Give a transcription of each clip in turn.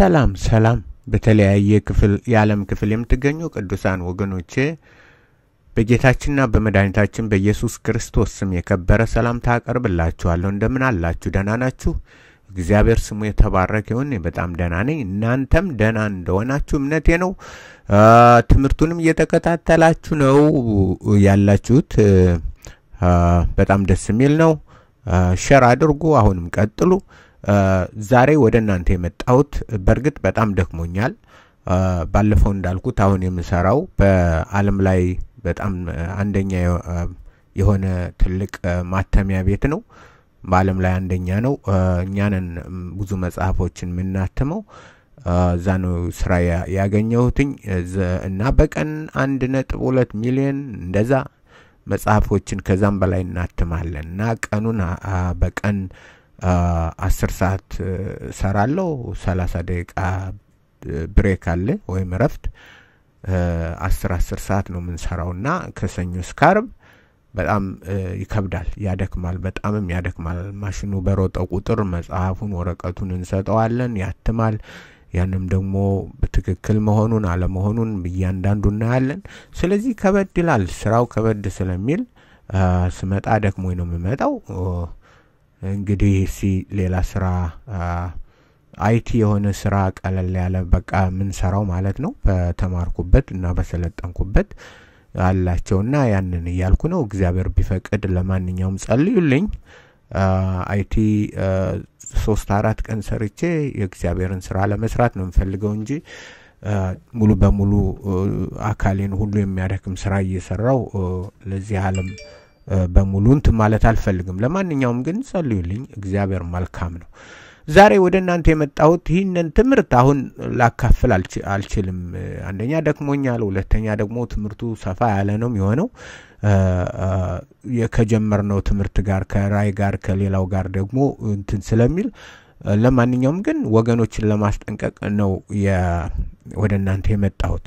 ሰላም ሰላም በተለያየ ክፍል የዓለም ክፍል የምትገኙ ቅዱሳን ወገኖቼ በጌታችንና በመድኃኒታችን በኢየሱስ ክርስቶስ ስም የከበረ ሰላም ታቀርብላችኋለሁ እንደምን አላችሁ? ደህና ናችሁ? እግዚአብሔር ስሙ የተባረከ ይሁን። በጣም ደህና ነኝ። እናንተም ደህና እንደሆናችሁ እምነቴ ነው። ትምህርቱንም እየተከታተላችሁ ነው ያላችሁት። በጣም ደስ የሚል ነው። ሸር አድርጉ። አሁንም ቀጥሉ። ዛሬ ወደ እናንተ የመጣሁት በእርግጥ በጣም ደክሞኛል። ባለፈው እንዳልኩት አሁን የምሰራው በአለም ላይ በጣም አንደኛ የሆነ ትልቅ ማተሚያ ቤት ነው። በአለም ላይ አንደኛ ነው። እኛንን ብዙ መጽሐፎችን የምናትመው እዛ ነው ስራ ያገኘሁትኝ እና በቀን አንድ ነጥብ ሁለት ሚሊዮን እንደዛ መጽሐፎችን ከዛም በላይ እናትማለን እና ቀኑን በቀን አስር ሰዓት ሰራለው ሰላሳ ደቂቃ ብሬክ አለ ወይም እረፍት አስር አስር ሰዓት ነው የምንሰራው እና ከሰኞ እስከ አርብ በጣም ይከብዳል፣ ያደክማል፣ በጣምም ያደክማል። ማሽኑ በሮጠ ቁጥር መጽሐፉን ወረቀቱን እንሰጠዋለን፣ ያትማል። ያንም ደግሞ በትክክል መሆኑን አለመሆኑን እያንዳንዱ እናያለን። ስለዚህ ከበድ ይላል። ስራው ከበድ ስለሚል ስመጣ ደክሞኝ ነው የምመጣው። እንግዲህ ሲ ሌላ ስራ አይቲ የሆነ ስራ ቀለል ያለ በቃ የምንሰራው ማለት ነው በተማርኩበት እና በሰለጠንኩበት አላቸውና ያንን እያልኩ ነው። እግዚአብሔር ቢፈቅድ ለማንኛውም ጸልዩልኝ። አይቲ ሶስት አራት ቀን ሰርቼ የእግዚአብሔርን ስራ ለመስራት ነው የምፈልገው እንጂ ሙሉ በሙሉ አካሌን ሁሉ የሚያደክም ስራ እየሰራው ለዚህ አለም በሙሉ እንትን ማለት አልፈልግም። ለማንኛውም ግን ጸልዩልኝ፣ እግዚአብሔር መልካም ነው። ዛሬ ወደ እናንተ የመጣሁት ይህንን ትምህርት አሁን ላካፍል አልችልም። አንደኛ ደክሞኛል፣ ሁለተኛ ደግሞ ትምህርቱ ሰፋ ያለ ነው የሚሆነው ከጀመርነው ትምህርት ጋር ከራይ ጋር ከሌላው ጋር ደግሞ እንትን ስለሚል ለማንኛውም ግን ወገኖችን ለማስጠንቀቅ ነው ወደ እናንተ የመጣሁት።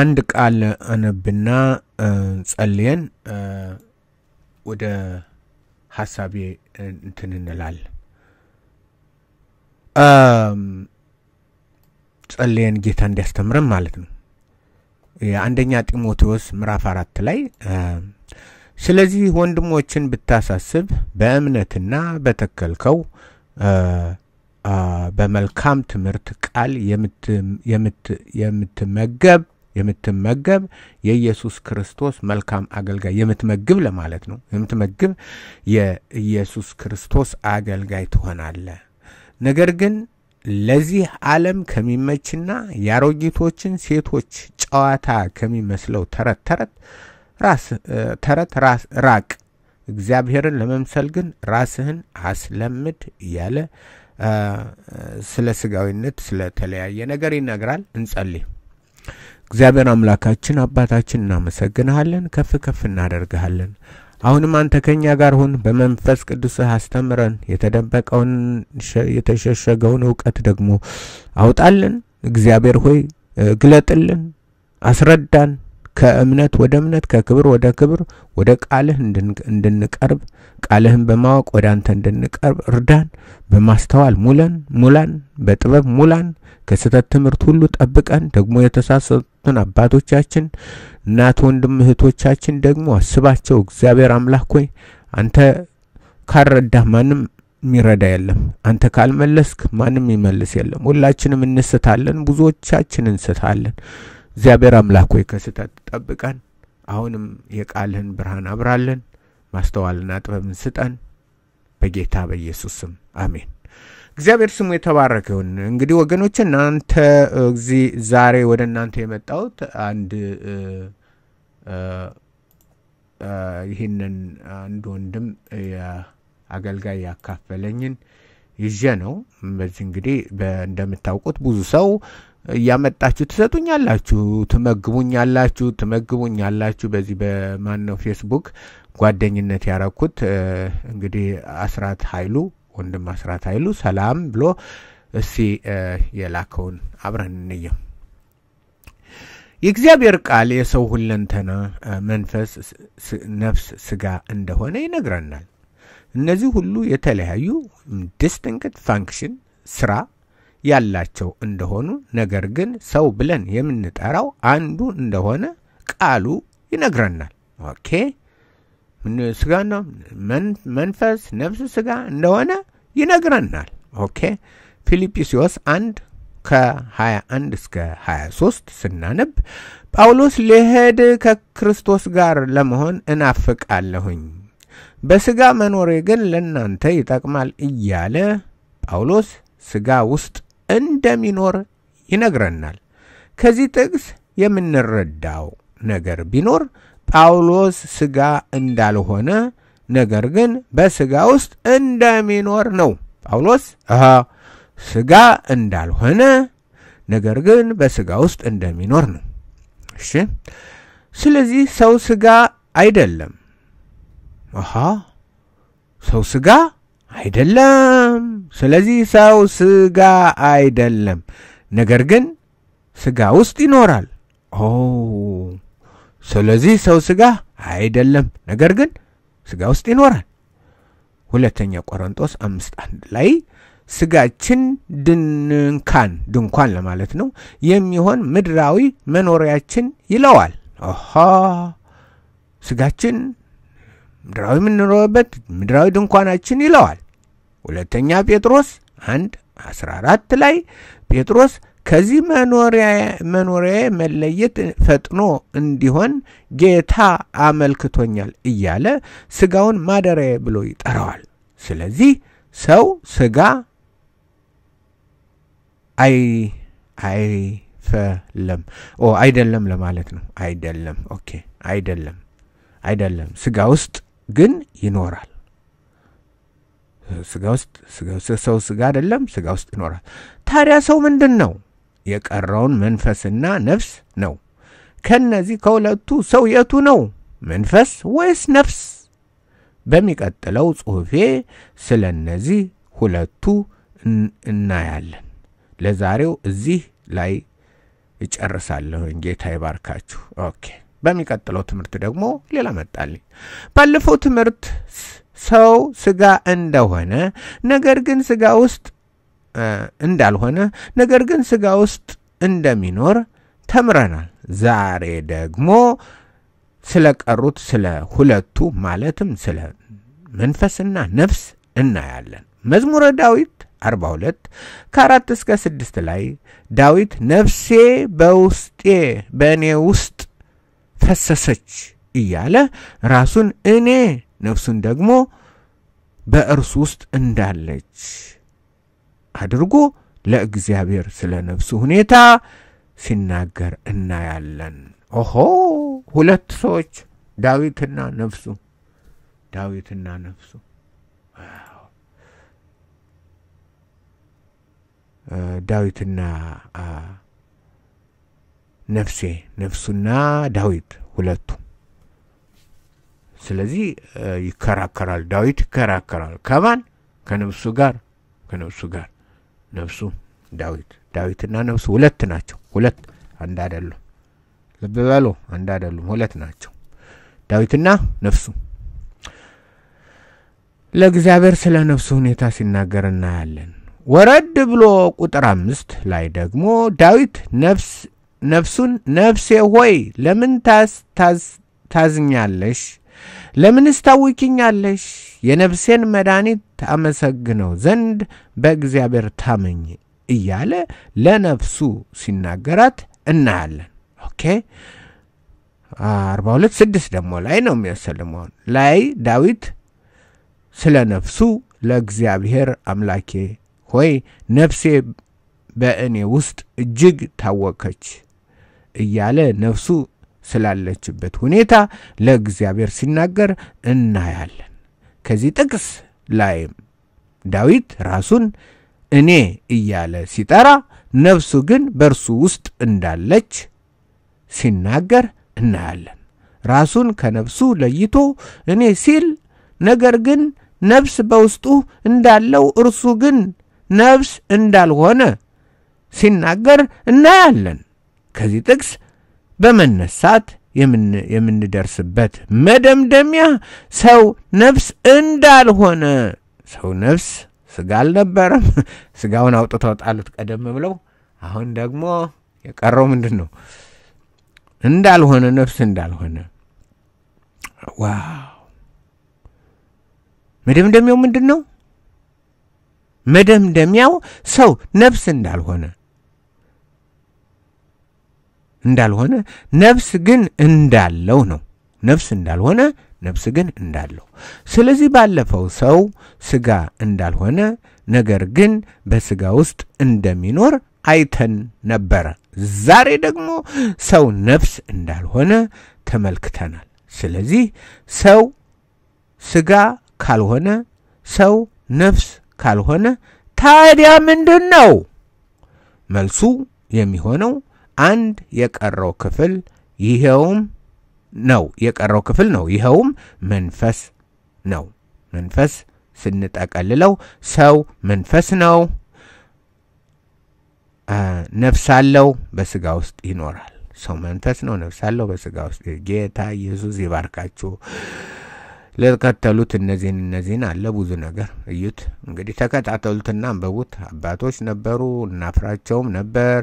አንድ ቃል አነብና ጸልየን ወደ ሀሳቤ እንትን እንላል ጸልየን ጌታ እንዲያስተምረን ማለት ነው። የአንደኛ ጢሞቴዎስ ምዕራፍ አራት ላይ ስለዚህ ወንድሞችን ብታሳስብ በእምነትና በተከልከው በመልካም ትምህርት ቃል የምትመገብ የምትመገብ የኢየሱስ ክርስቶስ መልካም አገልጋይ የምትመግብ ለማለት ነው። የምትመግብ የኢየሱስ ክርስቶስ አገልጋይ ትሆናለ። ነገር ግን ለዚህ ዓለም ከሚመችና የአሮጊቶችን ሴቶች ጨዋታ ከሚመስለው ተረት ተረት ራስ ተረት ራቅ። እግዚአብሔርን ለመምሰል ግን ራስህን አስለምድ እያለ ስለ ስጋዊነት ስለተለያየ ነገር ይነግራል። እንጸልይ። እግዚአብሔር አምላካችን አባታችን እናመሰግንሃለን፣ ከፍ ከፍ እናደርግሃለን። አሁንም አንተ ከእኛ ጋር ሁን፣ በመንፈስ ቅዱስህ አስተምረን፣ የተደበቀውን የተሸሸገውን እውቀት ደግሞ አውጣልን። እግዚአብሔር ሆይ ግለጥልን፣ አስረዳን። ከእምነት ወደ እምነት ከክብር ወደ ክብር ወደ ቃልህ እንድንቀርብ ቃልህን በማወቅ ወደ አንተ እንድንቀርብ እርዳን። በማስተዋል ሙለን ሙላን፣ በጥበብ ሙላን፣ ከስህተት ትምህርት ሁሉ ጠብቀን ደግሞ የተሳሰቱ የሰጡን አባቶቻችን እናት፣ ወንድም እህቶቻችን ደግሞ አስባቸው። እግዚአብሔር አምላክ ሆይ አንተ ካልረዳህ ማንም የሚረዳ የለም። አንተ ካልመለስክ ማንም ይመልስ የለም። ሁላችንም እንስታለን፣ ብዙዎቻችን እንስታለን። እግዚአብሔር አምላክ ሆይ ከስህተት ጠብቀን፣ አሁንም የቃልህን ብርሃን አብራለን፣ ማስተዋልና ጥበብን ስጠን። በጌታ በኢየሱስ ስም አሜን። እግዚአብሔር ስሙ የተባረከ ይሁን። እንግዲህ ወገኖች እናንተ እዚህ ዛሬ ወደ እናንተ የመጣሁት አንድ ይህንን አንድ ወንድም አገልጋይ ያካፈለኝን ይዤ ነው። በዚህ እንግዲህ እንደምታውቁት ብዙ ሰው እያመጣችሁ ትሰጡኛላችሁ፣ ትመግቡኛላችሁ፣ ትመግቡኛላችሁ። በዚህ በማን ነው ፌስቡክ ጓደኝነት ያረኩት እንግዲህ አስራት ኃይሉ ወንድም አስራት ኃይሉ ሰላም ብሎ እሲ የላከውን አብረን እንየው። የእግዚአብሔር ቃል የሰው ሁለንተና መንፈስ፣ ነፍስ፣ ስጋ እንደሆነ ይነግረናል። እነዚህ ሁሉ የተለያዩ ዲስቲንክት ፋንክሽን ስራ ያላቸው እንደሆኑ ነገር ግን ሰው ብለን የምንጠራው አንዱ እንደሆነ ቃሉ ይነግረናል። ኦኬ ነው መንፈስ ነብስ ስጋ እንደሆነ ይነግረናል። ኦኬ ፊልጵስዎስ አንድ ከ21 እስከ 23 ስናነብ ጳውሎስ ልሄድ ከክርስቶስ ጋር ለመሆን እናፍቃለሁኝ፣ በስጋ መኖሬ ግን ለእናንተ ይጠቅማል እያለ ጳውሎስ ስጋ ውስጥ እንደሚኖር ይነግረናል። ከዚህ ጥቅስ የምንረዳው ነገር ቢኖር ጳውሎስ ስጋ እንዳልሆነ ነገር ግን በስጋ ውስጥ እንደሚኖር ነው። ጳውሎስ ስጋ እንዳልሆነ ነገር ግን በስጋ ውስጥ እንደሚኖር ነው። እሺ፣ ስለዚህ ሰው ስጋ አይደለም። አሃ ሰው ስጋ አይደለም። ስለዚህ ሰው ስጋ አይደለም፣ ነገር ግን ስጋ ውስጥ ይኖራል። ኦ ስለዚህ ሰው ሥጋ አይደለም፣ ነገር ግን ሥጋ ውስጥ ይኖራል። ሁለተኛ ቆሮንጦስ አምስት አንድ ላይ ስጋችን ድንካን ድንኳን ለማለት ነው የሚሆን ምድራዊ መኖሪያችን ይለዋል። ኦሆ ስጋችን ምድራዊ የምንኖርበት ምድራዊ ድንኳናችን ይለዋል። ሁለተኛ ጴጥሮስ አንድ አስራ አራት ላይ ጴጥሮስ ከዚህ መኖሪያ መለየት ፈጥኖ እንዲሆን ጌታ አመልክቶኛል እያለ ስጋውን ማደሪያ ብሎ ይጠራዋል። ስለዚህ ሰው ስጋ አይ አይፈለም ኦ አይደለም ለማለት ነው። አይደለም ኦኬ፣ አይደለም አይደለም። ስጋ ውስጥ ግን ይኖራል። ስጋ ውስጥ ሰው ስጋ አይደለም፣ ስጋ ውስጥ ይኖራል። ታዲያ ሰው ምንድን ነው? የቀረውን መንፈስና ነፍስ ነው። ከነዚህ ከሁለቱ ሰው የቱ ነው? መንፈስ ወይስ ነፍስ? በሚቀጥለው ጽሑፌ ስለ እነዚህ ሁለቱ እናያለን። ለዛሬው እዚህ ላይ እጨርሳለሁኝ። ጌታ ይባርካችሁ። ኦኬ። በሚቀጥለው ትምህርት ደግሞ ሌላ መጣልኝ። ባለፈው ትምህርት ሰው ስጋ እንደሆነ ነገር ግን ስጋ ውስጥ እንዳልሆነ ነገር ግን ስጋ ውስጥ እንደሚኖር ተምረናል። ዛሬ ደግሞ ስለቀሩት ስለ ሁለቱ ማለትም ስለ መንፈስና ነፍስ እናያለን። መዝሙረ ዳዊት 42 ከአራት እስከ ስድስት ላይ ዳዊት ነፍሴ በውስጤ በእኔ ውስጥ ፈሰሰች እያለ ራሱን እኔ ነፍሱን ደግሞ በእርሱ ውስጥ እንዳለች አድርጎ ለእግዚአብሔር ስለ ነፍሱ ሁኔታ ሲናገር እናያለን። ኦሆ ሁለት ሰዎች ዳዊትና ነፍሱ ዳዊትና ነፍሱ ዳዊትና ነፍሴ ነፍሱና ዳዊት ሁለቱ ስለዚህ ይከራከራል ዳዊት ይከራከራል ከማን ከነፍሱ ጋር ከነፍሱ ጋር ነፍሱ ዳዊት ዳዊትና ነፍሱ ሁለት ናቸው። ሁለት አንድ አይደሉም። ልብ በሉ፣ አንድ አይደሉም፣ ሁለት ናቸው። ዳዊትና ነፍሱ ለእግዚአብሔር ስለ ነፍሱ ሁኔታ ሲናገር እናያለን። ወረድ ብሎ ቁጥር አምስት ላይ ደግሞ ዳዊት ነፍሱን ነፍሴ ሆይ ለምን ታዝኛለሽ? ለምንስ ታውኪኛለሽ? የነፍሴን መድኃኒት ታመሰግነው ዘንድ በእግዚአብሔር ታመኝ እያለ ለነፍሱ ሲናገራት እናያለን። ኦኬ አርባ ሁለት ደግሞ ላይ ነው የሚያሰልመውን ላይ ዳዊት ስለ ነፍሱ ለእግዚአብሔር አምላኬ ሆይ ነፍሴ በእኔ ውስጥ እጅግ ታወከች እያለ ነፍሱ ስላለችበት ሁኔታ ለእግዚአብሔር ሲናገር እናያለን። ከዚህ ጥቅስ ላይ ዳዊት ራሱን እኔ እያለ ሲጠራ ነፍሱ ግን በእርሱ ውስጥ እንዳለች ሲናገር እናያለን። ራሱን ከነፍሱ ለይቶ እኔ ሲል ነገር ግን ነፍስ በውስጡ እንዳለው እርሱ ግን ነፍስ እንዳልሆነ ሲናገር እናያለን። ከዚህ ጥቅስ በመነሳት የምንደርስበት መደምደሚያ ሰው ነፍስ እንዳልሆነ ሰው ነፍስ ስጋ አልነበረም። ስጋውን አውጥተው ጣሉት ቀደም ብለው። አሁን ደግሞ የቀረው ምንድን ነው? እንዳልሆነ ነፍስ እንዳልሆነ። ዋው! መደምደሚያው ምንድን ነው? መደምደሚያው ሰው ነፍስ እንዳልሆነ እንዳልሆነ ነፍስ ግን እንዳለው ነው። ነፍስ እንዳልሆነ ነፍስ ግን እንዳለው። ስለዚህ ባለፈው ሰው ስጋ እንዳልሆነ ነገር ግን በስጋ ውስጥ እንደሚኖር አይተን ነበረ። ዛሬ ደግሞ ሰው ነፍስ እንዳልሆነ ተመልክተናል። ስለዚህ ሰው ስጋ ካልሆነ፣ ሰው ነፍስ ካልሆነ ታዲያ ምንድን ነው መልሱ የሚሆነው? አንድ የቀረው ክፍል ይኸውም ነው የቀረው ክፍል ነው ይኸውም መንፈስ ነው። መንፈስ ስንጠቀልለው ሰው መንፈስ ነው፣ ነፍስ አለው፣ በስጋ ውስጥ ይኖራል። ሰው መንፈስ ነው፣ ነፍስ አለው፣ በስጋ ውስጥ ጌታ ኢየሱስ ይባርካችሁ። ለተከተሉት እነዚህን እነዚህን አለ ብዙ ነገር እዩት። እንግዲህ ተከታተሉትና አንበቡት። አባቶች ነበሩ፣ እናፍራቸውም ነበር።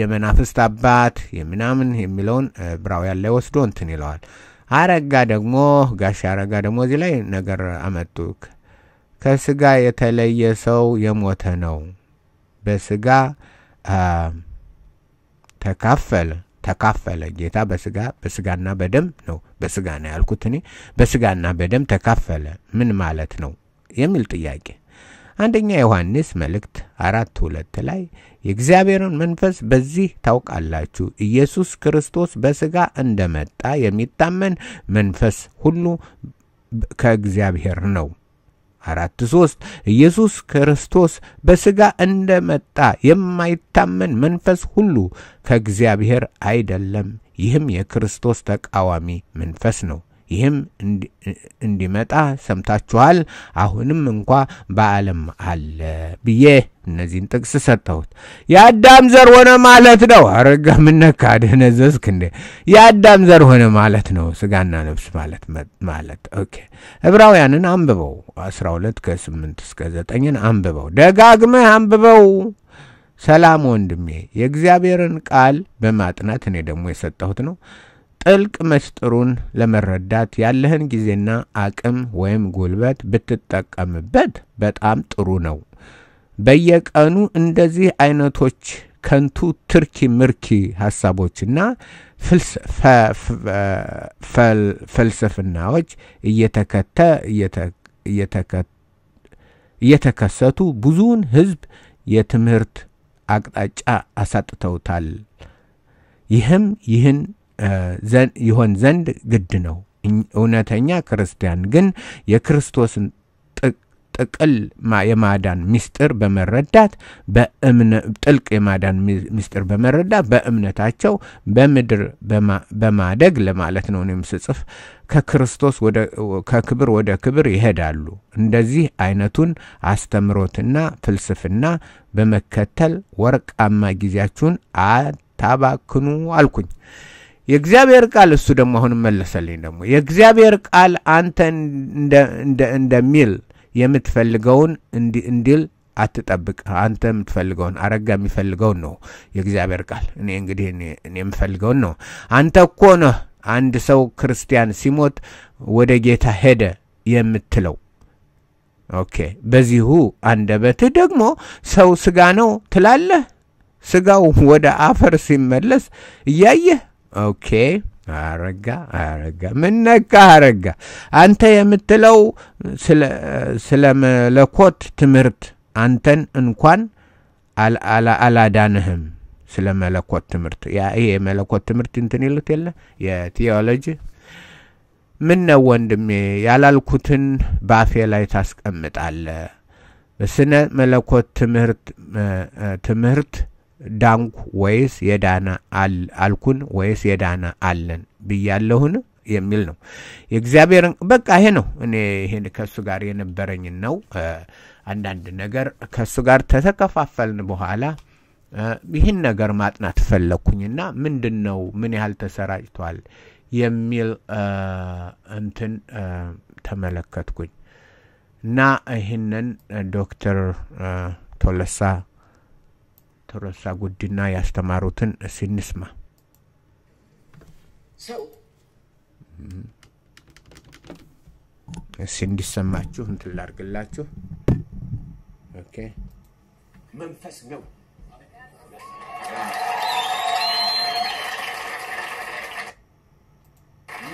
የመናፍስት አባት የምናምን የሚለውን ዕብራውያን ላይ ወስዶ እንትን ይለዋል። አረጋ ደግሞ ጋሽ አረጋ ደግሞ እዚህ ላይ ነገር አመጡ። ከስጋ የተለየ ሰው የሞተ ነው፣ በስጋ ተካፈለ ተካፈለ። ጌታ በስጋ በስጋና በደም ነው። በስጋ ነው ያልኩት እኔ። በስጋና በደም ተካፈለ ምን ማለት ነው የሚል ጥያቄ አንደኛ ዮሐንስ መልእክት አራት ሁለት ላይ የእግዚአብሔርን መንፈስ በዚህ ታውቃላችሁ፣ ኢየሱስ ክርስቶስ በስጋ እንደመጣ የሚታመን መንፈስ ሁሉ ከእግዚአብሔር ነው አራት ሶስት ኢየሱስ ክርስቶስ በሥጋ እንደመጣ የማይታመን መንፈስ ሁሉ ከእግዚአብሔር አይደለም። ይህም የክርስቶስ ተቃዋሚ መንፈስ ነው። ይህም እንዲመጣ ሰምታችኋል። አሁንም እንኳ በዓለም አለ ብዬ እነዚህን ጥቅስ ሰጠሁት። የአዳም ዘር ሆነ ማለት ነው። አረጋ ምነካ ደነዘዝክ እንዴ? የአዳም ዘር ሆነ ማለት ነው። ስጋና ነብስ ማለት ማለት ኦኬ። ዕብራውያንን አንብበው 12 ከ8 እስከ 9 አንብበው፣ ደጋግመህ አንብበው። ሰላም ወንድሜ፣ የእግዚአብሔርን ቃል በማጥናት እኔ ደግሞ የሰጠሁት ነው ጥልቅ መስጥሩን ለመረዳት ያለህን ጊዜና አቅም ወይም ጉልበት ብትጠቀምበት በጣም ጥሩ ነው። በየቀኑ እንደዚህ አይነቶች ከንቱ ትርኪ ምርኪ ሀሳቦችና ፍልስፍናዎች እየተከሰቱ ብዙውን ህዝብ የትምህርት አቅጣጫ አሳጥተውታል። ይህም ይህን ይሆን ዘንድ ግድ ነው። እውነተኛ ክርስቲያን ግን የክርስቶስን ጥቅል የማዳን ምስጢር በመረዳት ጥልቅ የማዳን ምስጢር በመረዳት በእምነታቸው በምድር በማደግ ለማለት ነው እኔም ስጽፍ ከክርስቶስ ከክብር ወደ ክብር ይሄዳሉ። እንደዚህ አይነቱን አስተምሮትና ፍልስፍና በመከተል ወርቃማ ጊዜያችሁን አታባክኑ አልኩኝ። የእግዚአብሔር ቃል እሱ ደግሞ አሁን መለሰልኝ። ደግሞ የእግዚአብሔር ቃል አንተ እንደሚል የምትፈልገውን እንዲል አትጠብቅ። አንተ የምትፈልገውን አረጋ የሚፈልገውን ነው የእግዚአብሔር ቃል። እኔ እንግዲህ እኔ የምፈልገውን ነው። አንተ እኮ ነህ አንድ ሰው ክርስቲያን ሲሞት ወደ ጌታ ሄደ የምትለው። ኦኬ። በዚሁ አንደበትህ ደግሞ ሰው ስጋ ነው ትላለህ። ስጋው ወደ አፈር ሲመለስ እያየህ ኦኬ አረጋ አረጋ ምን ነካ አረጋ አንተ የምትለው ስለ መለኮት ትምህርት አንተን እንኳን አላዳንህም ስለ መለኮት ትምህርት ይሄ የመለኮት ትምህርት እንትን ይሉት የለ የቴዎሎጂ ምን ነው ወንድሜ ያላልኩትን ባፌ ላይ ታስቀምጣለ በስነ መለኮት ትምህርት ትምህርት ዳንኩ ወይስ የዳነ አልኩን ወይስ የዳነ አለን ብያለሁን የሚል ነው። የእግዚአብሔርን በቃ ይሄ ነው። እኔ ይሄን ከእሱ ጋር የነበረኝን ነው። አንዳንድ ነገር ከእሱ ጋር ተተከፋፈልን በኋላ ይህን ነገር ማጥናት ፈለግኩኝና ምንድን ነው ምን ያህል ተሰራጭቷል የሚል እንትን ተመለከትኩኝ እና ይህንን ዶክተር ቶለሳ ተረሳ ጉዲና ያስተማሩትን ሲንስማ ሰው እስ እንዲሰማችሁ እንትን ላርግላችሁ። ኦኬ መንፈስ ነው።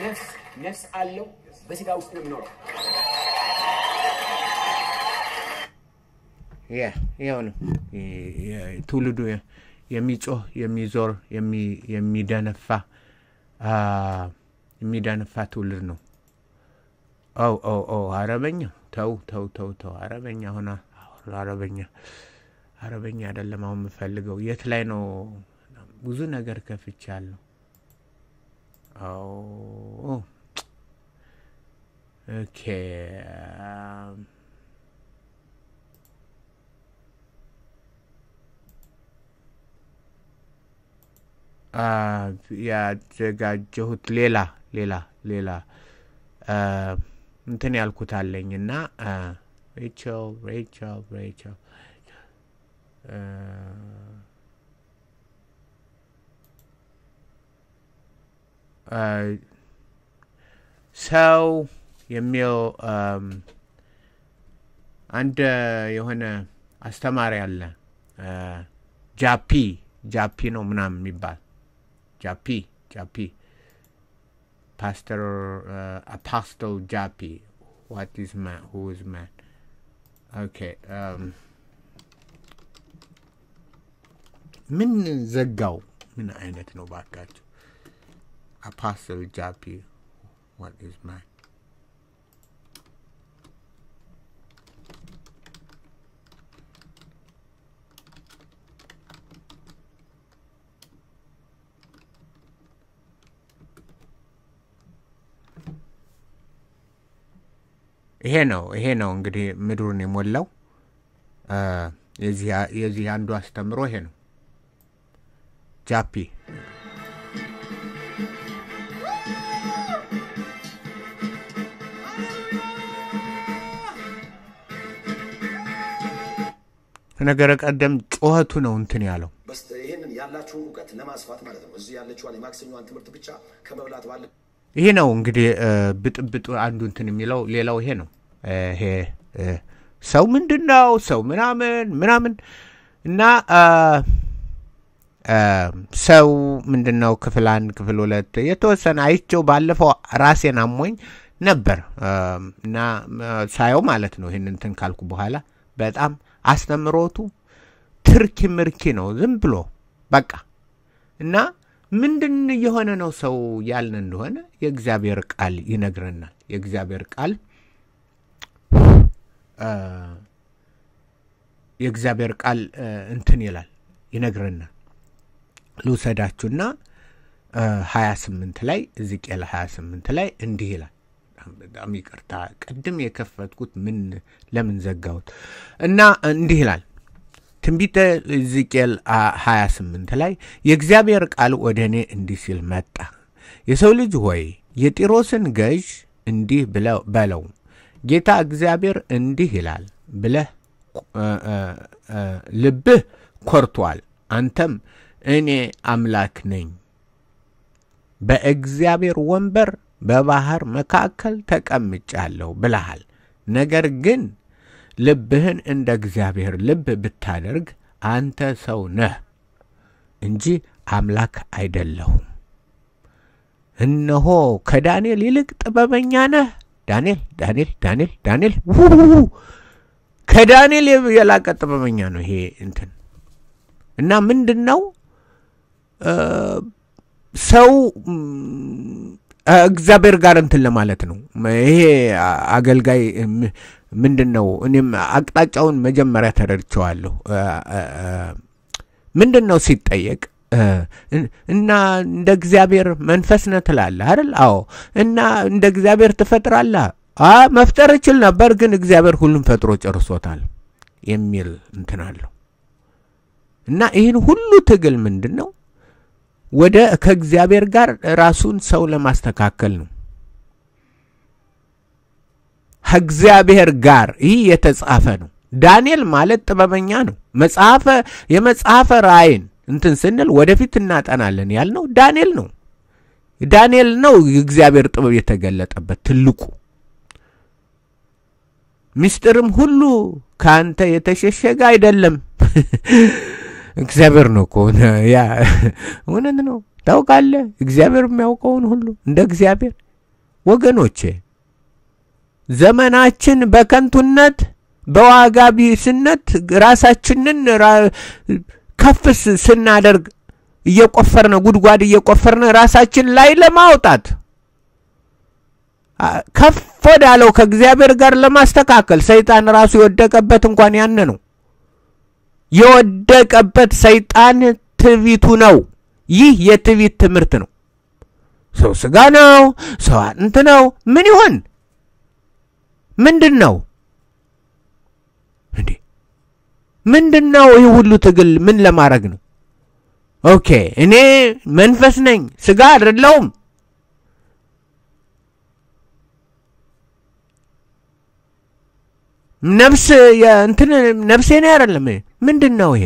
ነፍስ ነፍስ አለው በስጋ ውስጥ ነው የሚኖረው። ያው ነው ትውልዱ የሚጮህ የሚዞር የሚደነፋ የሚደነፋ ትውልድ ነው። ው ኦው አረበኛ ተው ተው ተው ተው አረበኛ ሆና አረበኛ አረበኛ አይደለም አሁን የምፈልገው የት ላይ ነው? ብዙ ነገር ከፍቻለሁ። ኦኬ ያዘጋጀሁት ሌላ ሌላ ሌላ እንትን ያልኩት አለኝ እና ሬቸል ሬቸል ሬቸል ሰው የሚው አንድ የሆነ አስተማሪ አለ ጃፒ ጃፒ ነው ምናምን የሚባል Japi, Japi, Pastor uh, Apostle Japi. What is man? Who is man? Okay. Um, من زقوا من أين Apostle Japi. What is man? ይሄ ነው ይሄ ነው እንግዲህ ምድሩን የሞላው የዚህ አንዱ አስተምሮ ይሄ ነው ጃፒ ነገረ ቀደም ጩኸቱ ነው እንትን ያለው ይህንን ያላችሁን እውቀት ለማስፋት ማለት ነው እዚህ ያለችዋን የማክሰኛዋን ትምህርት ብቻ ከመብላት ባለ ይሄ ነው እንግዲህ ብጥብጡ አንዱ እንትን የሚለው ሌላው ይሄ ነው። ይሄ ሰው ምንድን ነው ሰው ምናምን ምናምን እና ሰው ምንድን ነው ክፍል አንድ ክፍል ሁለት የተወሰነ አይቼው ባለፈው ራሴን አሞኝ ነበር እና ሳየው ማለት ነው ይህን እንትን ካልኩ በኋላ በጣም አስተምሮቱ ትርኪ ምርኪ ነው ዝም ብሎ በቃ እና ምንድን የሆነ ነው ሰው ያልን እንደሆነ የእግዚአብሔር ቃል ይነግረናል። የእግዚአብሔር ቃል የእግዚአብሔር ቃል እንትን ይላል ይነግረናል። ልውሰዳችሁና ሀያ ስምንት ላይ ሕዝቅኤል ሀያ ስምንት ላይ እንዲህ ይላል። በጣም ይቅርታ ቅድም የከፈትኩት ምን ለምን ዘጋሁት እና እንዲህ ይላል ትንቢተ ሕዝቅኤል 28 ላይ የእግዚአብሔር ቃል ወደ እኔ እንዲህ ሲል መጣ። የሰው ልጅ ሆይ የጢሮስን ገዥ እንዲህ በለው፣ ጌታ እግዚአብሔር እንዲህ ይላል ብለህ ልብህ ኮርቷል። አንተም እኔ አምላክ ነኝ፣ በእግዚአብሔር ወንበር በባህር መካከል ተቀምጫለሁ ብለሃል። ነገር ግን ልብህን እንደ እግዚአብሔር ልብ ብታደርግ አንተ ሰው ነህ እንጂ አምላክ አይደለሁም። እነሆ ከዳንኤል ይልቅ ጥበበኛ ነህ። ዳንኤል ዳንኤል ዳንኤል ዳንኤል ከዳንኤል የላቀ ጥበበኛ ነው ይሄ እንትን እና ምንድን ነው ሰው እግዚአብሔር ጋር እንትን ለማለት ነው ይሄ አገልጋይ ምንድን ነው እኔም አቅጣጫውን መጀመሪያ ተረድቸዋለሁ። ምንድን ነው ሲጠየቅ እና እንደ እግዚአብሔር መንፈስ ነህ ትላለህ አይደል? አዎ። እና እንደ እግዚአብሔር ትፈጥራለህ? መፍጠር እችል ነበር፣ ግን እግዚአብሔር ሁሉም ፈጥሮ ጨርሶታል የሚል እንትን አለው እና ይህን ሁሉ ትግል ምንድን ነው ወደ ከእግዚአብሔር ጋር ራሱን ሰው ለማስተካከል ነው። ከእግዚአብሔር ጋር ይህ የተጻፈ ነው። ዳንኤል ማለት ጥበበኛ ነው። መጽሐፈ የመጽሐፈ ራእይን እንትን ስንል ወደፊት እናጠናለን ያልነው ዳንኤል ነው። ዳንኤል ነው የእግዚአብሔር ጥበብ የተገለጠበት ትልቁ ምስጢርም ሁሉ ከአንተ የተሸሸገ አይደለም። እግዚአብሔር ነው ከሆነ ያ እውነት ነው። ታውቃለህ፣ እግዚአብሔር የሚያውቀውን ሁሉ እንደ እግዚአብሔር ወገኖቼ ዘመናችን በከንቱነት በዋጋ ቢስነት ራሳችንን ከፍስ ስናደርግ እየቆፈርነ ጉድጓድ እየቆፈርነ ራሳችን ላይ ለማውጣት ከፍ ወዳለው ከእግዚአብሔር ጋር ለማስተካከል ሰይጣን ራሱ የወደቀበት እንኳን ያነ ነው። የወደቀበት ሰይጣን ትቢቱ ነው። ይህ የትቢት ትምህርት ነው። ሰው ስጋ ነው፣ ሰው አጥንት ነው። ምን ይሆን? ምንድን ነው እንዴ? ምንድን ነው ይህ ሁሉ ትግል? ምን ለማድረግ ነው? ኦኬ እኔ መንፈስ ነኝ፣ ስጋ አይደለሁም። ነፍስ እንትን ነፍሴ ነው አይደለም። ምንድን ነው ይሄ?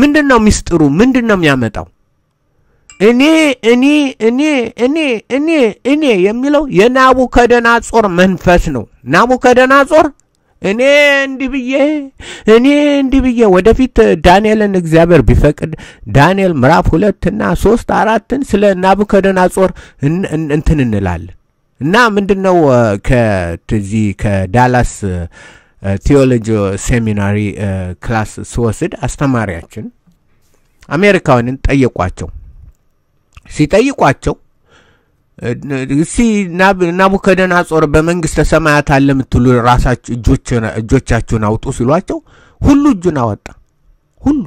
ምንድን ነው ሚስጥሩ? ምንድን ነው የሚያመጣው? እኔ እኔ እኔ እኔ እኔ እኔ የሚለው የናቡከደናጾር መንፈስ ነው። ናቡከደናጾር እኔ እንዲህ ብዬ እኔ እንዲህ ብዬ ወደፊት ዳንኤልን እግዚአብሔር ቢፈቅድ ዳንኤል ምዕራፍ ሁለትና ሶስት አራትን ስለ ናቡከደናጾር እንትን እንላለን እና ምንድን ነው ከዚህ ከዳላስ ቴዎሎጂ ሴሚናሪ ክላስ ስወስድ አስተማሪያችን አሜሪካውያንን ጠየቋቸው። ሲጠይቋቸው እስቲ ናቡከደናጾር በመንግሥተ ሰማያት አለ የምትሉ ራሳችሁ እጆቻችሁን አውጡ ሲሏቸው ሁሉ እጁን አወጣ። ሁሉ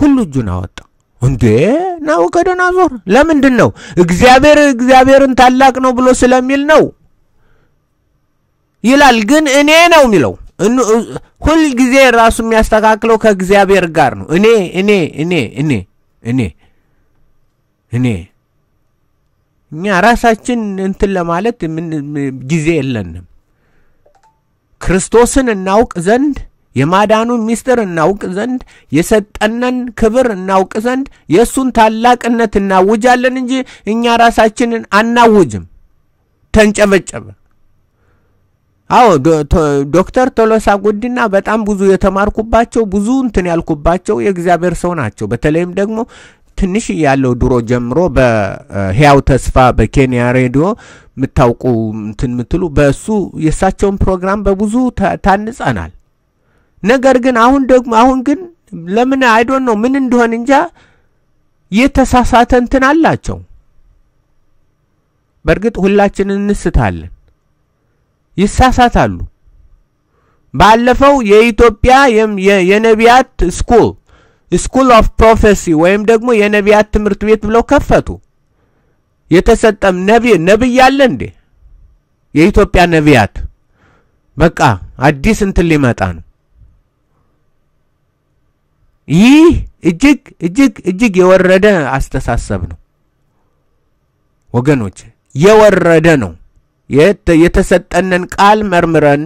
ሁሉ እጁን አወጣ። እንዴ ናቡከደናጾር ለምንድን ነው? እግዚአብሔር እግዚአብሔርን ታላቅ ነው ብሎ ስለሚል ነው ይላል። ግን እኔ ነው የሚለው ሁልጊዜ ራሱ የሚያስተካክለው ከእግዚአብሔር ጋር ነው። እኔ እኔ እኔ እኔ እኔ እኔ እኛ ራሳችን እንትን ለማለት ጊዜ የለንም። ክርስቶስን እናውቅ ዘንድ የማዳኑን ምስጢር እናውቅ ዘንድ የሰጠነን ክብር እናውቅ ዘንድ የእሱን ታላቅነት እናውጃለን እንጂ እኛ ራሳችንን አናውጅም። ተንጨበጨበ። አዎ ዶክተር ቶሎሳ ጉዲና በጣም ብዙ የተማርኩባቸው ብዙ እንትን ያልኩባቸው የእግዚአብሔር ሰው ናቸው። በተለይም ደግሞ ትንሽ ያለው ድሮ ጀምሮ በህያው ተስፋ በኬንያ ሬዲዮ የምታውቁ እንትን የምትሉ በእሱ የእሳቸውን ፕሮግራም በብዙ ታንጸናል። ነገር ግን አሁን ደግሞ አሁን ግን ለምን አይዶን ነው ምን እንደሆን እንጃ የተሳሳተ እንትን አላቸው። በእርግጥ ሁላችን እንስታለን። ይሳሳታሉ። ባለፈው የኢትዮጵያ የነቢያት ስኩል ስኩል ኦፍ ፕሮፌሲ ወይም ደግሞ የነቢያት ትምህርት ቤት ብለው ከፈቱ። የተሰጠም ነቢይ አለ እንዴ? የኢትዮጵያ ነቢያት በቃ አዲስ እንትን ሊመጣ ነው። ይህ እጅግ እጅግ እጅግ የወረደ አስተሳሰብ ነው ወገኖች፣ የወረደ ነው። የተሰጠንን ቃል መርምረን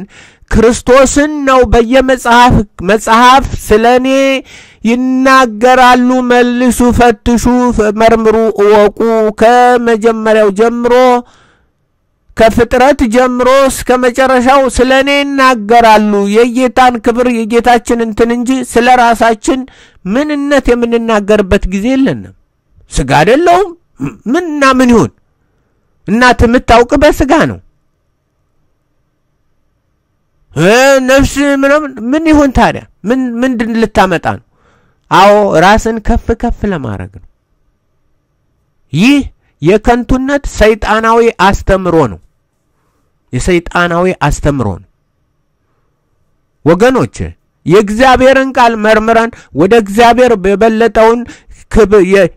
ክርስቶስን ነው በየመጽሐፍ መጽሐፍ ስለ እኔ ይናገራሉ፣ መልሱ፣ ፈትሹ፣ መርምሩ፣ እወቁ። ከመጀመሪያው ጀምሮ ከፍጥረት ጀምሮ እስከ መጨረሻው ስለ እኔ ይናገራሉ። የጌታን ክብር የጌታችን እንትን እንጂ ስለ ራሳችን ምንነት የምንናገርበት ጊዜ የለንም። ስጋ አይደለሁም ምንና ምን ይሁን እናት የምታውቅ በስጋ ነው። ነፍስ ምናምን ምን ይሁን ታዲያ? ምንድን ልታመጣ ነው? አዎ ራስን ከፍ ከፍ ለማድረግ ነው። ይህ የከንቱነት ሰይጣናዊ አስተምሮ ነው። የሰይጣናዊ አስተምሮ ነው። ወገኖች የእግዚአብሔርን ቃል መርምረን ወደ እግዚአብሔር የበለጠውን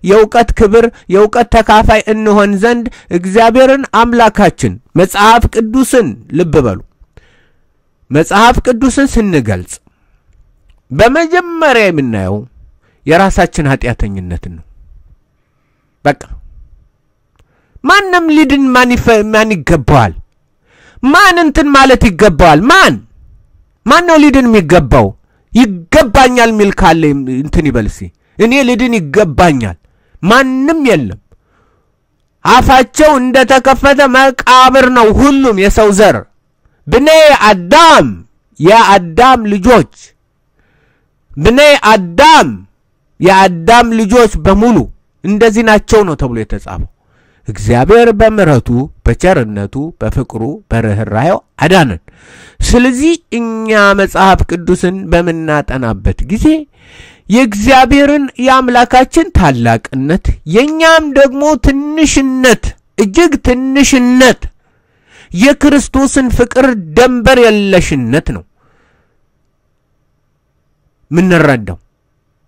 የእውቀት ክብር የእውቀት ተካፋይ እንሆን ዘንድ እግዚአብሔርን አምላካችን መጽሐፍ ቅዱስን ልብ በሉ መጽሐፍ ቅዱስን ስንገልጽ በመጀመሪያ የምናየው የራሳችን ኃጢአተኝነትን ነው። በቃ ማንም ሊድን ማን ይገባዋል? ማን እንትን ማለት ይገባዋል? ማን ማን ነው ሊድን የሚገባው? ይገባኛል የሚል ካለ እንትን ይበልሴ እኔ ልድን ይገባኛል። ማንም የለም። አፋቸው እንደተከፈተ መቃብር ነው ሁሉም የሰው ዘር ብኔ አዳም የአዳም ልጆች ብኔ አዳም የአዳም ልጆች በሙሉ እንደዚህ ናቸው ነው ተብሎ የተጻፈው። እግዚአብሔር በምረቱ፣ በቸርነቱ በፍቅሩ በርኅራኄው አዳነን። ስለዚህ እኛ መጽሐፍ ቅዱስን በምናጠናበት ጊዜ የእግዚአብሔርን የአምላካችን ታላቅነት የእኛም ደግሞ ትንሽነት እጅግ ትንሽነት የክርስቶስን ፍቅር ደንበር የለሽነት ነው ምንረዳው።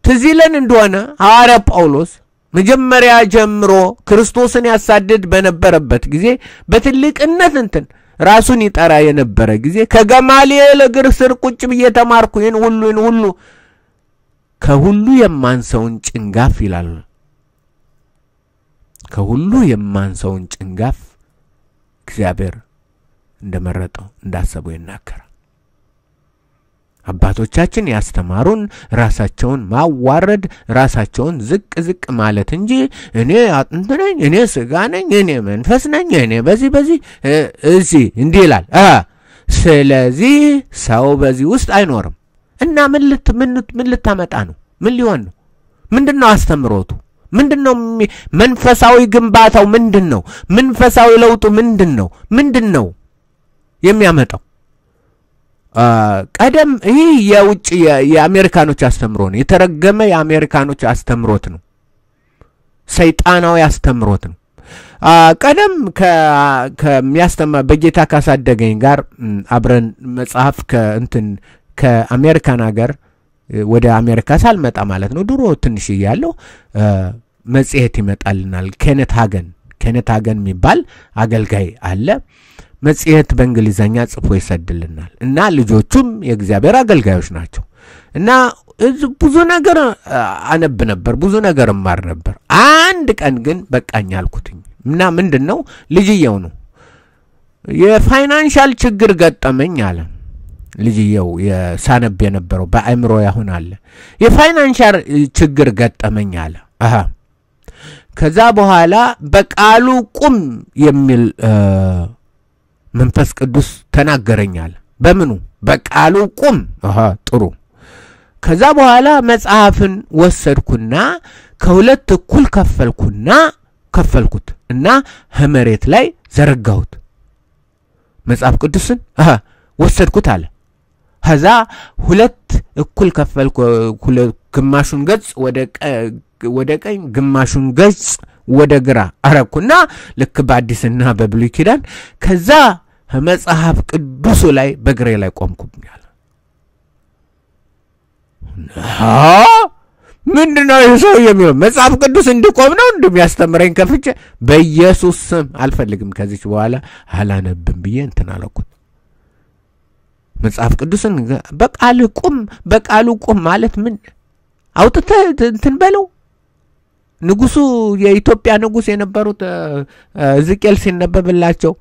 ትዝ ይለን እንደሆነ ሐዋርያ ጳውሎስ መጀመሪያ ጀምሮ ክርስቶስን ያሳድድ በነበረበት ጊዜ በትልቅነት እንትን ራሱን ይጠራ የነበረ ጊዜ ከገማልኤል እግር ስር ቁጭ ብዬ ተማርኩ ይህን ሁሉ ይህን ሁሉ ከሁሉ የማንሰውን ጭንጋፍ ይላል። ከሁሉ የማንሰውን ጭንጋፍ እግዚአብሔር እንደመረጠው እንዳሰበው ይናገራል። አባቶቻችን ያስተማሩን ራሳቸውን ማዋረድ፣ ራሳቸውን ዝቅ ዝቅ ማለት እንጂ እኔ አጥንት ነኝ፣ እኔ ስጋ ነኝ፣ እኔ መንፈስ ነኝ፣ እኔ በዚህ በዚህ እዚህ እንዲህ ይላል። ስለዚህ ሰው በዚህ ውስጥ አይኖርም። እና ምን ልታመጣ ነው? ምን ሊሆን ነው? ምንድን ነው አስተምሮቱ? ምንድን ነው መንፈሳዊ ግንባታው? ምንድን ነው መንፈሳዊ ለውጡ? ምንድን ነው ምንድን ነው የሚያመጣው? ቀደም ይህ የውጭ የአሜሪካኖች አስተምሮ ነው። የተረገመ የአሜሪካኖች አስተምሮት ነው። ሰይጣናዊ አስተምሮት ነው። ቀደም ከሚያስተማ በጌታ ካሳደገኝ ጋር አብረን መጽሐፍ ከእንትን ከአሜሪካን ሀገር ወደ አሜሪካ ሳልመጣ ማለት ነው ድሮ ትንሽ እያለሁ መጽሔት ይመጣልናል። ኬነት ሀገን ኬነት ሀገን የሚባል አገልጋይ አለ። መጽሔት በእንግሊዘኛ ጽፎ ይሰድልናል እና ልጆቹም የእግዚአብሔር አገልጋዮች ናቸው እና ብዙ ነገር አነብ ነበር፣ ብዙ ነገር እማር ነበር። አንድ ቀን ግን በቃኝ አልኩትኝ እና ምንድን ነው ልጅየው ነው የፋይናንሻል ችግር ገጠመኝ አለ። ልጅየው ሳነብ የነበረው በአእምሮ ያሁን አለ የፋይናንሻል ችግር ገጠመኝ አለ። ከዛ በኋላ በቃሉ ቁም የሚል መንፈስ ቅዱስ ተናገረኛል። በምኑ በቃሉ ቁም። ጥሩ። ከዛ በኋላ መጽሐፍን ወሰድኩና ከሁለት እኩል ከፈልኩና ከፈልኩት እና መሬት ላይ ዘረጋሁት መጽሐፍ ቅዱስን ወሰድኩት አለ ከዛ ሁለት እኩል ከፈልኩ ግማሹን ገጽ ወደ ቀኝ ግማሹን ገጽ ወደ ግራ አረኩና ልክ በአዲስና በብሉይ ኪዳን ከዛ መጽሐፍ ቅዱሱ ላይ በግሬ ላይ ቆምኩብኛል ምንድነው ይህ ሰው የሚለው መጽሐፍ ቅዱስ እንድቆም ነው እንደሚያስተምረኝ ከፍቼ በኢየሱስ ስም አልፈልግም ከዚች በኋላ አላነብም ብዬ እንትን አለኩት መጽሐፍ ቅዱስን በቃልህ ቁም፣ በቃሉ ቁም ማለት ምን አውጥተ እንትን በለው። ንጉሱ የኢትዮጵያ ንጉስ የነበሩት ዝቄል ሲነበብላቸው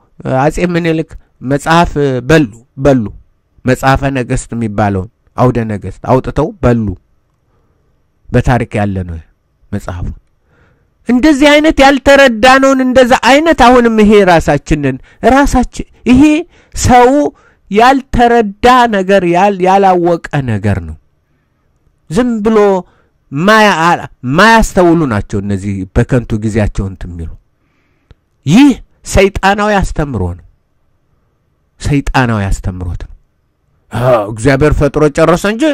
አጼ ምኒልክ መጽሐፍ በሉ በሉ መጽሐፈ ነገስት የሚባለውን አውደ ነገስት አውጥተው በሉ። በታሪክ ያለ ነው መጽሐፉ። እንደዚህ አይነት ያልተረዳነውን እንደዛ አይነት አሁንም ይሄ ራሳችንን ራሳችን ይሄ ሰው ያልተረዳ ነገር ያላወቀ ነገር ነው። ዝም ብሎ ማያስተውሉ ናቸው እነዚህ በከንቱ ጊዜያቸውን ትሚሉ። ይህ ሰይጣናዊ አስተምሮ ነው። ሰይጣናዊ አስተምሮት ነው። እግዚአብሔር ፈጥሮ ጨረሰ እንጂ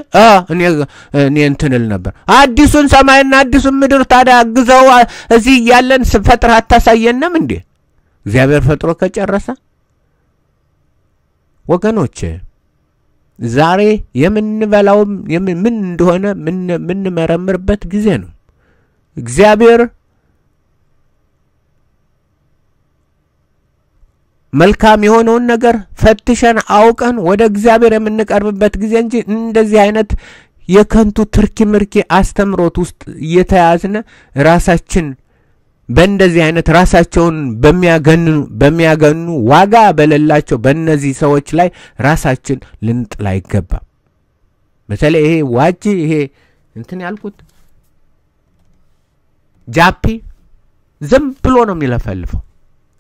እኔ እንትንል ነበር። አዲሱን ሰማይና አዲሱን ምድር ታዲያ ግዘው እዚህ እያለን ፈጥረህ አታሳየንም እንዴ? እግዚአብሔር ፈጥሮ ከጨረሰ ወገኖች ዛሬ የምንበላው ምን እንደሆነ የምንመረምርበት ጊዜ ነው። እግዚአብሔር መልካም የሆነውን ነገር ፈትሸን አውቀን ወደ እግዚአብሔር የምንቀርብበት ጊዜ እንጂ እንደዚህ አይነት የከንቱ ትርኪ ምርኪ አስተምሮት ውስጥ እየተያዝነ ራሳችን በእንደዚህ አይነት ራሳቸውን በሚያገኑ በሚያገኑ ዋጋ በሌላቸው በእነዚህ ሰዎች ላይ ራሳችን ልንጥል አይገባም። በተለይ ይሄ ዋጂ ይሄ እንትን ያልኩት ጃፒ ዝም ብሎ ነው የሚለፈልፈው።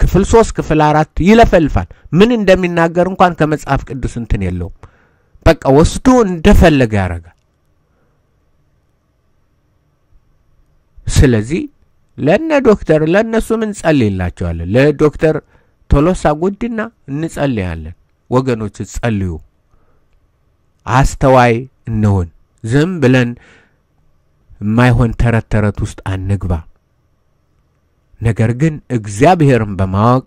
ክፍል ሶስት ክፍል አራት ይለፈልፋል። ምን እንደሚናገር እንኳን ከመጽሐፍ ቅዱስ እንትን የለውም። በቃ ወስዶ እንደፈለገ ያደርጋል። ስለዚህ ለነ ዶክተር ለእነሱም እንጸልይላቸዋለን። ለዶክተር ቶሎሳ ጉዲና እንጸልያለን። ወገኖች ጸልዩ፣ አስተዋይ እንሆን። ዝም ብለን የማይሆን ተረት ተረት ውስጥ አንግባ። ነገር ግን እግዚአብሔርን በማወቅ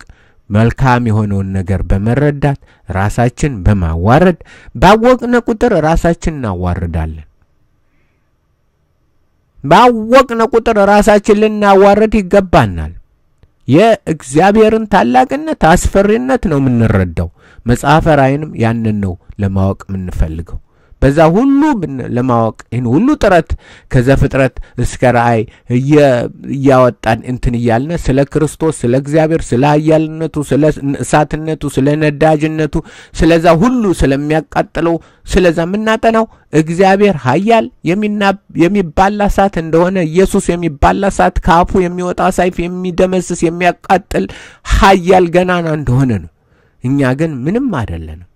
መልካም የሆነውን ነገር በመረዳት ራሳችን በማዋረድ ባወቅነ ቁጥር ራሳችን እናዋርዳለን። ባወቅነ ቁጥር ራሳችን ልናዋረድ ይገባናል። የእግዚአብሔርን ታላቅነት፣ አስፈሪነት ነው የምንረዳው። መጽሐፈ ራእይንም ያንን ነው ለማወቅ የምንፈልገው። በዛ ሁሉ ለማወቅ ይህን ሁሉ ጥረት ፍጥረት እስከ ራእይ እያወጣን እንትን እያልነ ስለ ክርስቶስ፣ ስለ እግዚአብሔር፣ ስለ ኃያልነቱ፣ ስለ እሳትነቱ፣ ስለ ነዳጅነቱ፣ ስለዛ ሁሉ ስለሚያቃጥለው ስለዛ የምናጠናው እግዚአብሔር ኃያል የሚባላ እሳት እንደሆነ ኢየሱስ የሚባላ እሳት ከአፉ የሚወጣ ሰይፍ የሚደመስስ የሚያቃጥል ኃያል ገናና እንደሆነ ነው። እኛ ግን ምንም አይደለንም።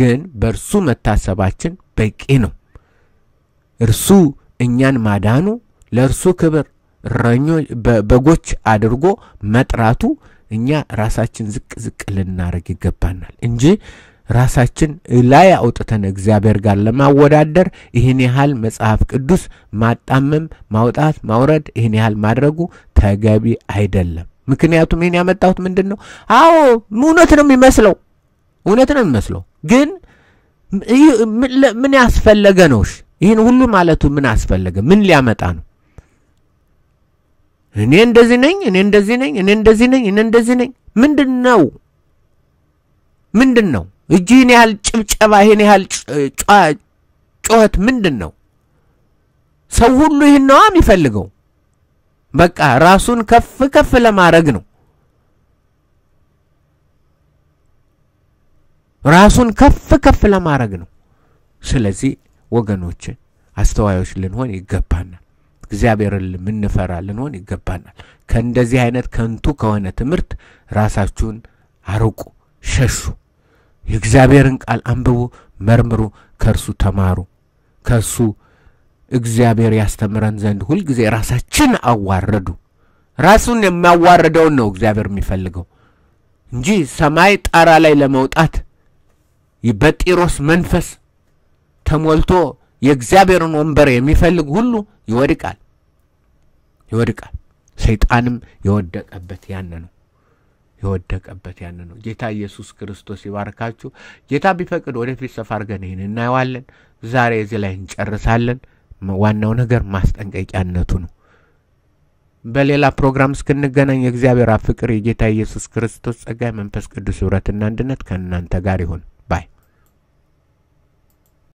ግን በእርሱ መታሰባችን በቂ ነው። እርሱ እኛን ማዳኑ ለእርሱ ክብር በጎች አድርጎ መጥራቱ እኛ ራሳችን ዝቅ ዝቅ ልናደርግ ይገባናል እንጂ ራሳችን ላይ አውጥተን እግዚአብሔር ጋር ለማወዳደር ይህን ያህል መጽሐፍ ቅዱስ ማጣመም፣ ማውጣት፣ ማውረድ ይህን ያህል ማድረጉ ተገቢ አይደለም። ምክንያቱም ይህን ያመጣሁት ምንድን ነው? አዎ እውነት ነው የሚመስለው እውነት ነው የሚመስለው። ግን ምን ያስፈለገ ነውሽ? ይህን ሁሉ ማለቱ ምን አስፈለገ? ምን ሊያመጣ ነው? እኔ እንደዚህ ነኝ፣ እኔ እንደዚህ ነኝ፣ እኔ እንደዚህ ነኝ፣ እኔ እንደዚህ ነኝ። ምንድን ነው ምንድን ነው? እጅህን ያህል ጭብጨባ፣ ይህን ያህል ጩኸት ምንድን ነው? ሰው ሁሉ ይህን ነዋ የሚፈልገው። በቃ ራሱን ከፍ ከፍ ለማድረግ ነው። ራሱን ከፍ ከፍ ለማድረግ ነው። ስለዚህ ወገኖችን አስተዋዮች ልንሆን ይገባናል። እግዚአብሔርን የምንፈራ ልንሆን ይገባናል። ከእንደዚህ አይነት ከንቱ ከሆነ ትምህርት ራሳችሁን አርቁ፣ ሸሹ። የእግዚአብሔርን ቃል አንብቡ፣ መርምሩ፣ ከእርሱ ተማሩ። ከእሱ እግዚአብሔር ያስተምረን ዘንድ ሁልጊዜ ራሳችን አዋረዱ። ራሱን የሚያዋርደውን ነው እግዚአብሔር የሚፈልገው እንጂ ሰማይ ጣራ ላይ ለመውጣት በጢሮስ መንፈስ ተሞልቶ የእግዚአብሔርን ወንበር የሚፈልግ ሁሉ ይወድቃል ይወድቃል። ሰይጣንም የወደቀበት ያን ነው የወደቀበት ያን ነው። ጌታ ኢየሱስ ክርስቶስ ይባርካችሁ። ጌታ ቢፈቅድ ወደፊት ሰፋ አድርገን ይህን እናየዋለን። ዛሬ እዚህ ላይ እንጨርሳለን። ዋናው ነገር ማስጠንቀቂያነቱ ነው። በሌላ ፕሮግራም እስክንገናኝ የእግዚአብሔር ፍቅር፣ የጌታ ኢየሱስ ክርስቶስ ጸጋ፣ መንፈስ ቅዱስ ኅብረትና አንድነት ከእናንተ ጋር ይሁን ባይ